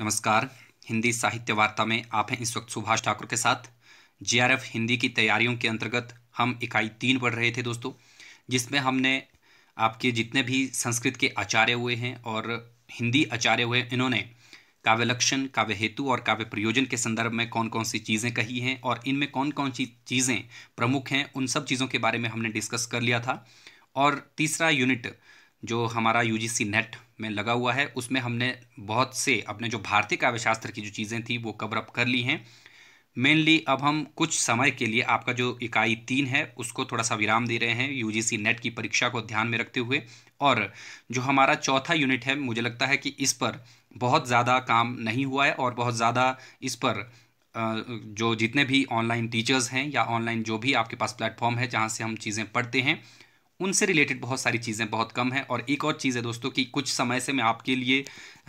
नमस्कार हिंदी साहित्य वार्ता में आप हैं इस वक्त सुभाष ठाकुर के साथ जीआरएफ हिंदी की तैयारियों के अंतर्गत हम इकाई तीन पढ़ रहे थे दोस्तों जिसमें हमने आपके जितने भी संस्कृत के आचार्य हुए हैं और हिंदी आचार्य हुए इन्होंने काव्य लक्षण काव्य हेतु और काव्य प्रयोजन के संदर्भ में कौन कौन सी चीज़ें कही हैं और इनमें कौन कौन सी चीज़ें प्रमुख हैं उन सब चीज़ों के बारे में हमने डिस्कस कर लिया था और तीसरा यूनिट जो हमारा यूजीसी नेट में लगा हुआ है उसमें हमने बहुत से अपने जो भारतीय काव्यशास्त्र की जो चीज़ें थी वो कवर अप कर ली हैं मेनली अब हम कुछ समय के लिए आपका जो इकाई तीन है उसको थोड़ा सा विराम दे रहे हैं यूजीसी नेट की परीक्षा को ध्यान में रखते हुए और जो हमारा चौथा यूनिट है मुझे लगता है कि इस पर बहुत ज़्यादा काम नहीं हुआ है और बहुत ज़्यादा इस पर जो जितने भी ऑनलाइन टीचर्स हैं या ऑनलाइन जो भी आपके पास प्लेटफॉर्म है जहाँ से हम चीज़ें पढ़ते हैं उनसे रिलेटेड बहुत सारी चीज़ें बहुत कम हैं और एक और चीज़ है दोस्तों कि कुछ समय से मैं आपके लिए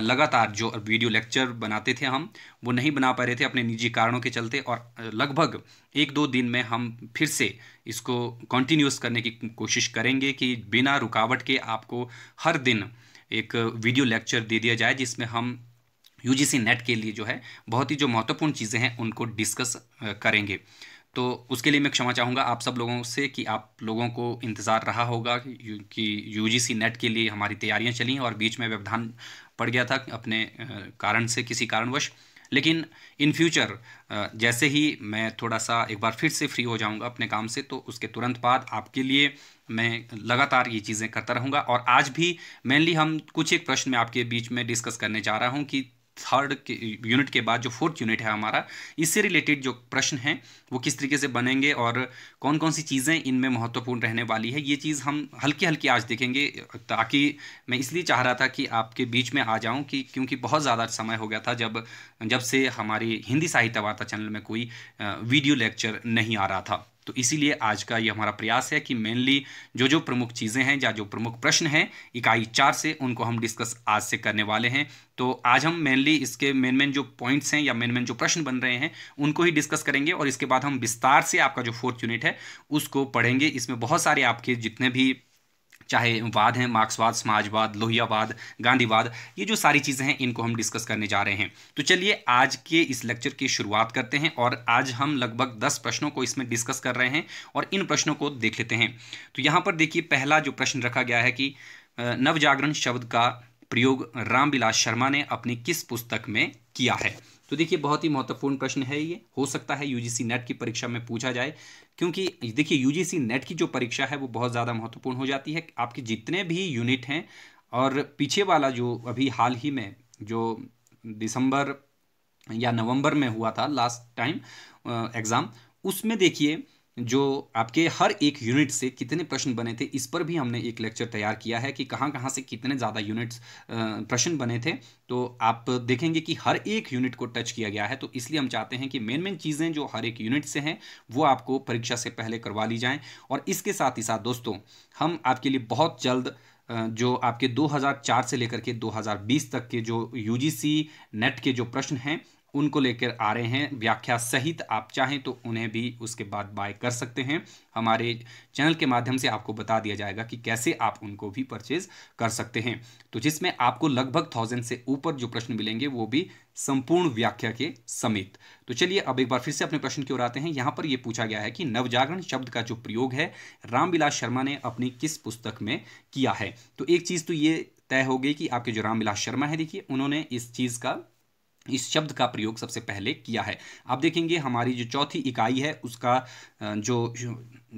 लगातार जो वीडियो लेक्चर बनाते थे हम वो नहीं बना पा रहे थे अपने निजी कारणों के चलते और लगभग एक दो दिन में हम फिर से इसको कंटिन्यूस करने की कोशिश करेंगे कि बिना रुकावट के आपको हर दिन एक वीडियो लेक्चर दे दिया जाए जिसमें हम यू नेट के लिए जो है बहुत ही जो महत्वपूर्ण चीज़ें हैं उनको डिस्कस करेंगे तो उसके लिए मैं क्षमा चाहूँगा आप सब लोगों से कि आप लोगों को इंतज़ार रहा होगा कि यू जी नेट के लिए हमारी तैयारियाँ चली और बीच में व्यवधान पड़ गया था अपने कारण से किसी कारणवश लेकिन इन फ्यूचर जैसे ही मैं थोड़ा सा एक बार फिर से फ्री हो जाऊंगा अपने काम से तो उसके तुरंत बाद आपके लिए मैं लगातार ये चीज़ें करता रहूँगा और आज भी मेनली हम कुछ एक प्रश्न में आपके बीच में डिस्कस करने जा रहा हूँ कि थर्ड के यूनिट के बाद जो फोर्थ यूनिट है हमारा इससे रिलेटेड जो प्रश्न हैं वो किस तरीके से बनेंगे और कौन कौन सी चीज़ें इनमें महत्वपूर्ण रहने वाली है ये चीज़ हम हल्की हल्की आज देखेंगे ताकि मैं इसलिए चाह रहा था कि आपके बीच में आ जाऊं कि क्योंकि बहुत ज़्यादा समय हो गया था जब जब से हमारी हिंदी साहित्य वार्ता चैनल में कोई वीडियो लेक्चर नहीं आ रहा था तो इसीलिए आज का ये हमारा प्रयास है कि मेनली जो जो प्रमुख चीज़ें हैं या जो प्रमुख प्रश्न हैं इकाई चार से उनको हम डिस्कस आज से करने वाले हैं तो आज हम मेनली इसके मेन मेन जो पॉइंट्स हैं या मेन मेन जो प्रश्न बन रहे हैं उनको ही डिस्कस करेंगे और इसके बाद हम विस्तार से आपका जो फोर्थ यूनिट है उसको पढ़ेंगे इसमें बहुत सारे आपके जितने भी चाहे वाद हैं मार्क्सवाद समाजवाद लोहियावाद गांधीवाद ये जो सारी चीज़ें हैं इनको हम डिस्कस करने जा रहे हैं तो चलिए आज के इस लेक्चर की शुरुआत करते हैं और आज हम लगभग दस प्रश्नों को इसमें डिस्कस कर रहे हैं और इन प्रश्नों को देख लेते हैं तो यहाँ पर देखिए पहला जो प्रश्न रखा गया है कि नवजागरण शब्द का प्रयोग रामविलास शर्मा ने अपनी किस पुस्तक में किया है तो देखिए बहुत ही महत्वपूर्ण प्रश्न है ये हो सकता है यूजीसी नेट की परीक्षा में पूछा जाए क्योंकि देखिए यूजीसी नेट की जो परीक्षा है वो बहुत ज़्यादा महत्वपूर्ण हो जाती है आपके जितने भी यूनिट हैं और पीछे वाला जो अभी हाल ही में जो दिसंबर या नवंबर में हुआ था लास्ट टाइम एग्ज़ाम उसमें देखिए जो आपके हर एक यूनिट से कितने प्रश्न बने थे इस पर भी हमने एक लेक्चर तैयार किया है कि कहाँ कहाँ से कितने ज़्यादा यूनिट्स प्रश्न बने थे तो आप देखेंगे कि हर एक यूनिट को टच किया गया है तो इसलिए हम चाहते हैं कि मेन मेन चीज़ें जो हर एक यूनिट से हैं वो आपको परीक्षा से पहले करवा ली जाएँ और इसके साथ ही साथ दोस्तों हम आपके लिए बहुत जल्द जो आपके 2004 से लेकर के 2020 तक के जो यूजीसी नेट के जो प्रश्न हैं उनको लेकर आ रहे हैं व्याख्या सहित आप चाहें तो उन्हें भी उसके बाद बाय कर सकते हैं हमारे चैनल के माध्यम से आपको बता दिया जाएगा कि कैसे आप उनको भी परचेज कर सकते हैं तो जिसमें आपको लगभग थाउजेंड से ऊपर जो प्रश्न मिलेंगे वो भी संपूर्ण व्याख्या के समेत तो चलिए अब एक बार फिर से अपने प्रश्न की ओर आते हैं यहाँ पर ये पूछा गया है कि नवजागरण शब्द का जो प्रयोग है रामविलास शर्मा ने अपनी किस पुस्तक में किया है तो एक चीज़ तो ये तय हो गई कि आपके जो रामविलास शर्मा है देखिए उन्होंने इस चीज़ का इस शब्द का प्रयोग सबसे पहले किया है आप देखेंगे हमारी जो चौथी इकाई है उसका जो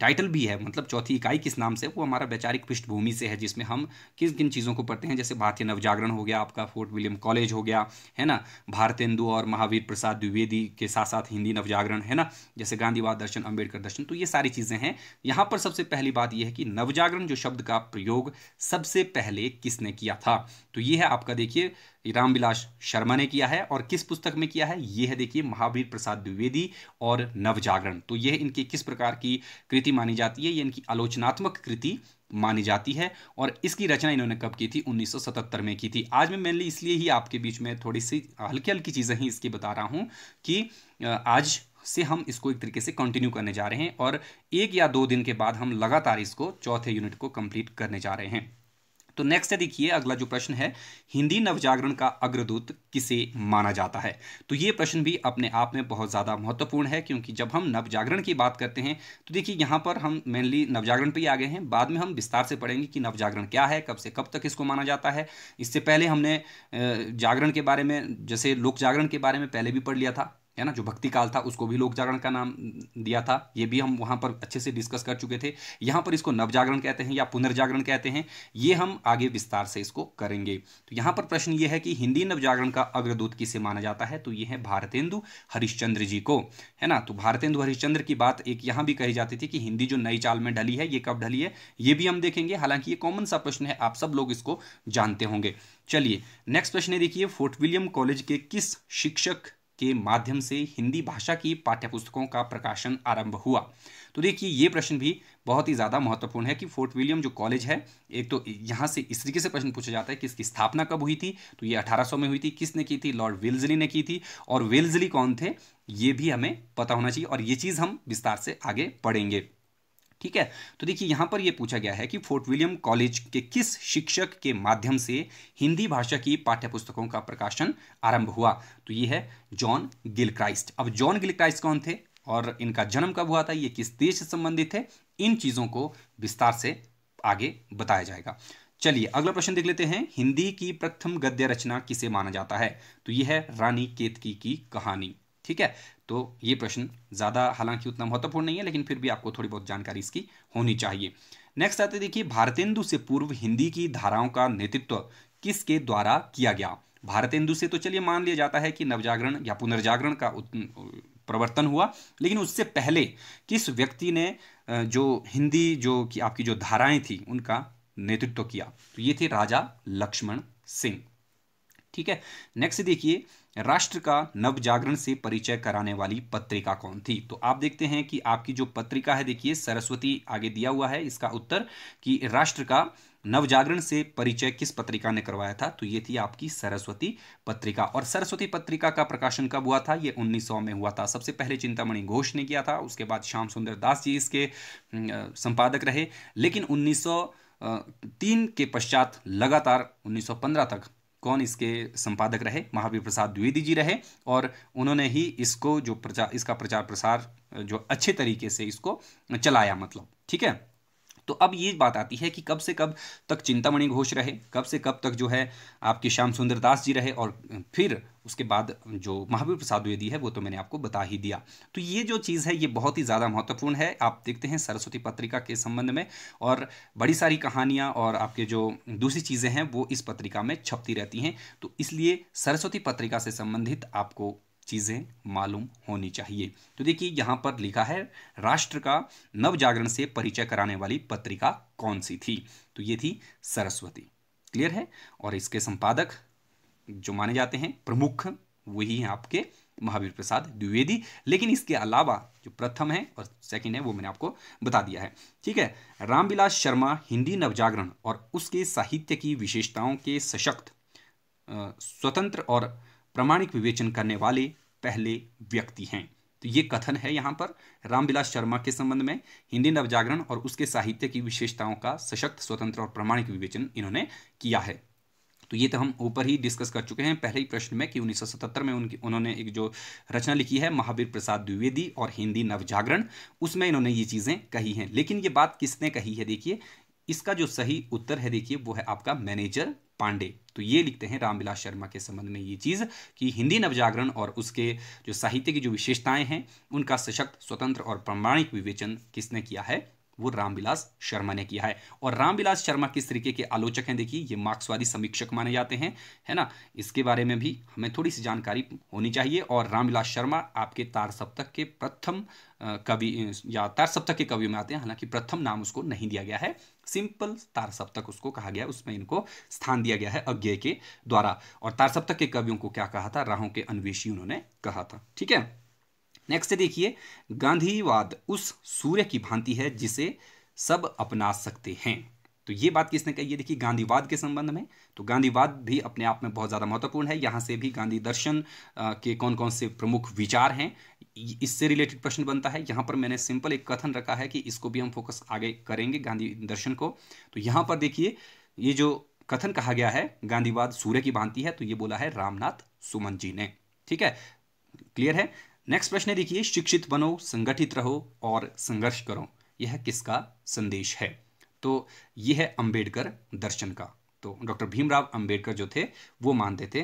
टाइटल भी है मतलब चौथी इकाई किस नाम से वो हमारा वैचारिक पृष्ठभूमि से है जिसमें हम किस किन चीज़ों को पढ़ते हैं जैसे भारतीय नवजागरण हो गया आपका फोर्ट विलियम कॉलेज हो गया है ना भारतेंदु और महावीर प्रसाद द्विवेदी के साथ साथ हिंदी नवजागरण है ना जैसे गांधीवाद दर्शन अम्बेडकर दर्शन तो ये सारी चीज़ें हैं यहाँ पर सबसे पहली बात यह है कि नवजागरण जो शब्द का प्रयोग सबसे पहले किसने किया था तो ये है आपका देखिए रामविलास शर्मा ने किया है और किस पुस्तक में किया है ये है देखिए महावीर प्रसाद द्विवेदी और नवजागरण तो यह इनके किस प्रकार की कृति मानी जाती है ये इनकी आलोचनात्मक कृति मानी जाती है और इसकी रचना इन्होंने कब की थी 1977 में की थी आज मैं मेनली इसलिए ही आपके बीच में थोड़ी सी हल्की हल्की चीज़ें ही इसकी बता रहा हूँ कि आज से हम इसको एक तरीके से कंटिन्यू करने जा रहे हैं और एक या दो दिन के बाद हम लगातार इसको चौथे यूनिट को कंप्लीट करने जा रहे हैं तो नेक्स्ट है देखिए अगला जो प्रश्न है हिंदी नवजागरण का अग्रदूत किसे माना जाता है तो ये प्रश्न भी अपने आप में बहुत ज़्यादा महत्वपूर्ण है क्योंकि जब हम नवजागरण की बात करते हैं तो देखिए यहाँ पर हम मेनली नवजागरण पर ही आ गए हैं बाद में हम विस्तार से पढ़ेंगे कि नवजागरण क्या है कब से कब तक इसको माना जाता है इससे पहले हमने जागरण के बारे में जैसे लोक जागरण के बारे में पहले भी पढ़ लिया था है ना जो भक्ति काल था उसको भी लोक जागरण का नाम दिया था ये भी हम वहाँ पर अच्छे से डिस्कस कर चुके थे यहाँ पर इसको नवजागरण कहते हैं या पुनर्जागरण कहते हैं ये हम आगे विस्तार से इसको करेंगे तो यहाँ पर प्रश्न ये है कि हिंदी नवजागरण का अग्रदूत किसे माना जाता है तो ये है भारतेंदु हरिश्चंद्र जी को है ना तो भारतेंदु हरिश्चंद्र की बात एक यहाँ भी कही जाती थी कि हिंदी जो नई चाल में ढली है ये कब ढली है ये भी हम देखेंगे हालांकि ये कॉमन सा प्रश्न है आप सब लोग इसको जानते होंगे चलिए नेक्स्ट प्रश्न देखिए फोर्ट विलियम कॉलेज के किस शिक्षक के माध्यम से हिंदी भाषा की पाठ्यपुस्तकों का प्रकाशन आरंभ हुआ तो देखिए ये प्रश्न भी बहुत ही ज़्यादा महत्वपूर्ण है कि फोर्ट विलियम जो कॉलेज है एक तो यहाँ से इस तरीके से प्रश्न पूछा जाता है कि इसकी स्थापना कब हुई थी तो ये 1800 में हुई थी किसने की थी लॉर्ड विल्जली ने की थी और विल्जली कौन थे ये भी हमें पता होना चाहिए और ये चीज़ हम विस्तार से आगे पढ़ेंगे ठीक है तो देखिए यहां पर यह पूछा गया है कि फोर्ट विलियम कॉलेज के किस शिक्षक के माध्यम से हिंदी भाषा की पाठ्य पुस्तकों का प्रकाशन आरंभ हुआ तो यह है जॉन गिलक्राइस्ट अब जॉन गिलक्राइस्ट कौन थे और इनका जन्म कब हुआ था ये किस देश से संबंधित है इन चीज़ों को विस्तार से आगे बताया जाएगा चलिए अगला प्रश्न देख लेते हैं हिंदी की प्रथम गद्य रचना किसे माना जाता है तो यह है रानी केतकी की कहानी ठीक है तो ये प्रश्न ज़्यादा हालांकि उतना महत्वपूर्ण नहीं है लेकिन फिर भी आपको थोड़ी बहुत जानकारी इसकी होनी चाहिए नेक्स्ट आते देखिए भारतेंदु से पूर्व हिंदी की धाराओं का नेतृत्व किसके द्वारा किया गया भारतेंदु से तो चलिए मान लिया जाता है कि नवजागरण या पुनर्जागरण का प्रवर्तन हुआ लेकिन उससे पहले किस व्यक्ति ने जो हिंदी जो कि आपकी जो धाराएं थी उनका नेतृत्व किया तो ये थे राजा लक्ष्मण सिंह ठीक है नेक्स्ट देखिए राष्ट्र का नव जागरण से परिचय कराने वाली पत्रिका कौन थी तो आप देखते हैं कि आपकी जो पत्रिका है देखिए सरस्वती आगे दिया हुआ है इसका उत्तर कि राष्ट्र का नवजागरण से परिचय किस पत्रिका ने करवाया था तो ये थी आपकी सरस्वती पत्रिका और सरस्वती पत्रिका का प्रकाशन कब हुआ था ये 1900 में हुआ था सबसे पहले चिंतामणि घोष ने किया था उसके बाद श्याम सुंदर दास जी इसके संपादक रहे लेकिन 1903 के पश्चात लगातार 1915 तक कौन इसके संपादक रहे महावीर प्रसाद द्विवेदी जी रहे और उन्होंने ही इसको जो प्रचार इसका प्रचार प्रसार जो अच्छे तरीके से इसको चलाया मतलब ठीक है तो अब ये बात आती है कि कब से कब तक चिंतामणि घोष रहे कब से कब तक जो है आपके श्याम सुंदर दास जी रहे और फिर उसके बाद जो महावीर प्रसाद द्विवेदी है वो तो मैंने आपको बता ही दिया तो ये जो चीज़ है ये बहुत ही ज़्यादा महत्वपूर्ण है आप देखते हैं सरस्वती पत्रिका के संबंध में और बड़ी सारी कहानियाँ और आपके जो दूसरी चीज़ें हैं वो इस पत्रिका में छपती रहती हैं तो इसलिए सरस्वती पत्रिका से संबंधित आपको चीज़ें मालूम होनी चाहिए तो देखिए यहाँ पर लिखा है राष्ट्र का नव जागरण से परिचय कराने वाली पत्रिका कौन सी थी तो ये थी सरस्वती क्लियर है और इसके संपादक जो माने जाते हैं प्रमुख वही हैं आपके महावीर प्रसाद द्विवेदी लेकिन इसके अलावा जो प्रथम है और सेकंड है वो मैंने आपको बता दिया है ठीक है रामविलास शर्मा हिंदी नवजागरण और उसके साहित्य की विशेषताओं के सशक्त स्वतंत्र और प्रमाणिक विवेचन करने वाले पहले व्यक्ति हैं तो ये कथन है यहाँ पर रामविलास शर्मा के संबंध में हिंदी नवजागरण और उसके साहित्य की विशेषताओं का सशक्त स्वतंत्र और प्रमाणिक विवेचन इन्होंने किया है तो ये तो हम ऊपर ही डिस्कस कर चुके हैं पहले ही प्रश्न में कि 1977 में उनकी उन्होंने एक जो रचना लिखी है महावीर प्रसाद द्विवेदी और हिंदी नवजागरण उसमें इन्होंने ये चीज़ें कही हैं लेकिन ये बात किसने कही है देखिए इसका जो सही उत्तर है देखिए वो है आपका मैनेजर पांडे तो ये लिखते हैं रामविलास शर्मा के संबंध में ये चीज़ कि हिंदी नवजागरण और उसके जो साहित्य की जो विशेषताएं हैं उनका सशक्त स्वतंत्र और प्रमाणिक विवेचन किसने किया है वो रामविलास शर्मा ने किया है और रामविलास शर्मा किस तरीके के आलोचक हैं देखिए ये मार्क्सवादी समीक्षक माने जाते हैं है ना इसके बारे में भी हमें थोड़ी सी जानकारी होनी चाहिए और रामविलास शर्मा आपके तार सप्तक के प्रथम कवि या तार सप्तक के कवियों में आते हैं हालांकि प्रथम नाम उसको नहीं दिया गया है सिंपल तार सप्तक उसको कहा गया उसमें इनको स्थान दिया गया है अज्ञे के द्वारा और तार सप्तक के कवियों को क्या कहा था राहों के अन्वेषी उन्होंने कहा था ठीक है नेक्स्ट देखिए गांधीवाद उस सूर्य की भांति है जिसे सब अपना सकते हैं तो ये बात किसने कही है देखिए गांधीवाद के संबंध में तो गांधीवाद भी अपने आप में बहुत ज़्यादा महत्वपूर्ण है यहाँ से भी गांधी दर्शन के कौन कौन से प्रमुख विचार हैं इससे रिलेटेड प्रश्न बनता है यहाँ पर मैंने सिंपल एक कथन रखा है कि इसको भी हम फोकस आगे करेंगे गांधी दर्शन को तो यहाँ पर देखिए ये जो कथन कहा गया है गांधीवाद सूर्य की भांति है तो ये बोला है रामनाथ सुमन जी ने ठीक है क्लियर है नेक्स्ट प्रश्न देखिए शिक्षित बनो संगठित रहो और संघर्ष करो यह किसका संदेश है तो यह है अंबेडकर दर्शन का तो डॉक्टर भीमराव अंबेडकर जो थे वो मानते थे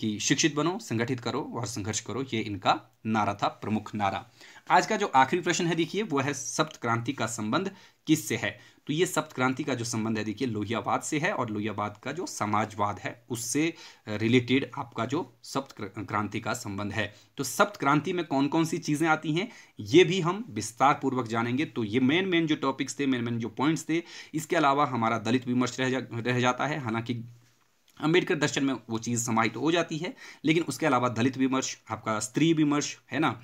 कि शिक्षित बनो संगठित करो और संघर्ष करो ये इनका नारा था प्रमुख नारा आज का जो आखिरी प्रश्न है देखिए वो है सप्त क्रांति का संबंध किससे है तो ये सप्त क्रांति का जो संबंध है देखिए लोहियावाद से है और लोहियावाद का जो समाजवाद है उससे रिलेटेड आपका जो सप्त क्रांति का संबंध है तो सप्त क्रांति में कौन कौन सी चीज़ें आती हैं ये भी हम विस्तार पूर्वक जानेंगे तो ये मेन मेन जो टॉपिक्स थे मेन मेन जो पॉइंट्स थे इसके अलावा हमारा दलित विमर्श रह, जा, रह जाता है हालांकि अंबेडकर दर्शन में वो चीज़ समाहित हो जाती है लेकिन उसके अलावा दलित विमर्श आपका स्त्री विमर्श है ना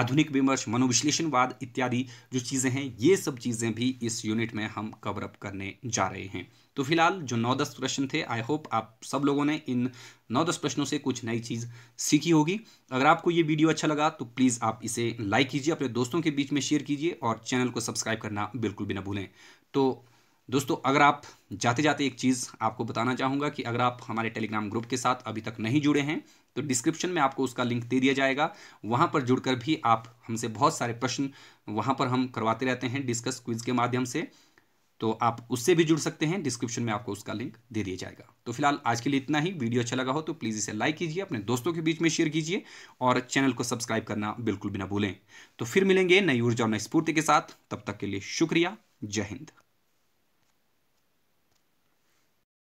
आधुनिक विमर्श मनोविश्लेषणवाद इत्यादि जो चीज़ें हैं ये सब चीज़ें भी इस यूनिट में हम कवरअप करने जा रहे हैं तो फिलहाल जो नौ दस प्रश्न थे आई होप आप सब लोगों ने इन नौ दस प्रश्नों से कुछ नई चीज़ सीखी होगी अगर आपको ये वीडियो अच्छा लगा तो प्लीज़ आप इसे लाइक कीजिए अपने दोस्तों के बीच में शेयर कीजिए और चैनल को सब्सक्राइब करना बिल्कुल भी ना भूलें तो दोस्तों अगर आप जाते जाते एक चीज़ आपको बताना चाहूँगा कि अगर आप हमारे टेलीग्राम ग्रुप के साथ अभी तक नहीं जुड़े हैं तो डिस्क्रिप्शन में आपको उसका लिंक दे दिया जाएगा वहाँ पर जुड़कर भी आप हमसे बहुत सारे प्रश्न वहाँ पर हम करवाते रहते हैं डिस्कस क्विज के माध्यम से तो आप उससे भी जुड़ सकते हैं डिस्क्रिप्शन में आपको उसका लिंक दे दिया जाएगा तो फिलहाल आज के लिए इतना ही वीडियो अच्छा लगा हो तो प्लीज़ इसे लाइक कीजिए अपने दोस्तों के बीच में शेयर कीजिए और चैनल को सब्सक्राइब करना बिल्कुल भी ना भूलें तो फिर मिलेंगे नई ऊर्जा और नई स्फूर्ति के साथ तब तक के लिए शुक्रिया जय हिंद